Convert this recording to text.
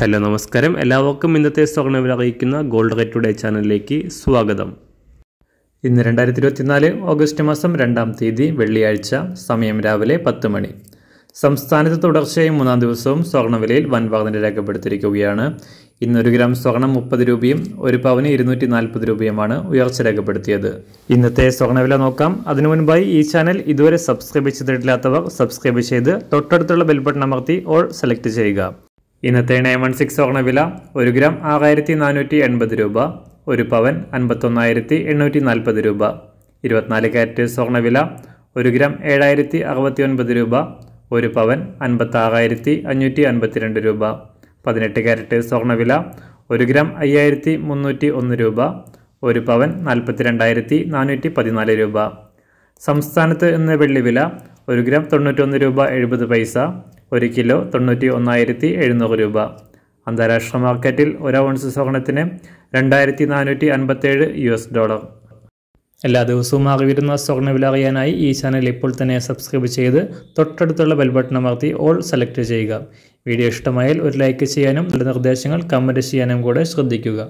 hello നമസ്കാരം എല്ലാവർക്കും ഇന്നത്തെ സ്വർണ്ണവില അറിയിക്കുന്ന ഗോൾഡ് റേറ്റ് ടുഡേ ചാനലിലേക്ക് സ്വാഗതം ഇന്ന് രണ്ടായിരത്തി ഇരുപത്തിനാല് ഓഗസ്റ്റ് മാസം രണ്ടാം തീയതി വെള്ളിയാഴ്ച സമയം രാവിലെ പത്ത് മണി സംസ്ഥാനത്ത് തുടർച്ചയായി മൂന്നാം ദിവസവും സ്വർണ്ണവിലയിൽ വൻ വർധന രേഖപ്പെടുത്തിയിരിക്കുകയാണ് ഇന്ന് ഒരു ഗ്രാം സ്വർണം മുപ്പത് രൂപയും ഒരു പവന് ഇരുന്നൂറ്റി നാൽപ്പത് രൂപയുമാണ് ഉയർച്ച രേഖപ്പെടുത്തിയത് ഇന്നത്തെ സ്വർണ്ണവില നോക്കാം അതിനു മുൻപായി ഈ ചാനൽ ഇതുവരെ സബ്സ്ക്രൈബ് ചെയ്തിട്ടില്ലാത്തവർ സബ്സ്ക്രൈബ് ചെയ്ത് തൊട്ടടുത്തുള്ള ബെൽബട്ടൺ അമർത്തി ഓൾ സെലക്ട് ചെയ്യുക ഇന്നത്തെ നയൻ വൺ സിക്സ് സ്വർണ്ണ വില ഒരു ഗ്രാം ആറായിരത്തി നാനൂറ്റി എൺപത് രൂപ ഒരു പവൻ അൻപത്തൊന്നായിരത്തി എണ്ണൂറ്റി നാൽപ്പത് രൂപ ഇരുപത്തിനാല് കാരറ്റ് സ്വർണ്ണ വില ഒരു ഗ്രാം ഏഴായിരത്തി അറുപത്തി ഒൻപത് രൂപ ഒരു പവൻ അൻപത്താറായിരത്തി അഞ്ഞൂറ്റി അൻപത്തിരണ്ട് രൂപ പതിനെട്ട് കാരറ്റ് സ്വർണ്ണ വില ഒരു ഗ്രാം അയ്യായിരത്തി മുന്നൂറ്റി ഒന്ന് രൂപ ഒരു പവൻ നാൽപ്പത്തിരണ്ടായിരത്തി നാനൂറ്റി പതിനാല് രൂപ സംസ്ഥാനത്ത് ഇന്ന് വെള്ളി വില ഒരു ഗ്രാം തൊണ്ണൂറ്റൊന്ന് രൂപ എഴുപത് പൈസ ഒരു കിലോ തൊണ്ണൂറ്റി ഒന്നായിരത്തി എഴുന്നൂറ് രൂപ അന്താരാഷ്ട്ര മാർക്കറ്റിൽ ഒരു ഔൺസ് സ്വർണത്തിന് രണ്ടായിരത്തി നാനൂറ്റി അൻപത്തേഴ് യു എസ് ഡോളർ എല്ലാ ദിവസവും അറിവിരുന്ന വില അറിയാനായി ഈ ചാനൽ ഇപ്പോൾ തന്നെ സബ്സ്ക്രൈബ് ചെയ്ത് തൊട്ടടുത്തുള്ള ബെൽ ബട്ടൺ അമർത്തി ഓൾ സെലക്ട് ചെയ്യുക വീഡിയോ ഇഷ്ടമായാൽ ഒരു ലൈക്ക് ചെയ്യാനും നല്ല നിർദ്ദേശങ്ങൾ കമൻറ്റ് ചെയ്യാനും കൂടെ ശ്രദ്ധിക്കുക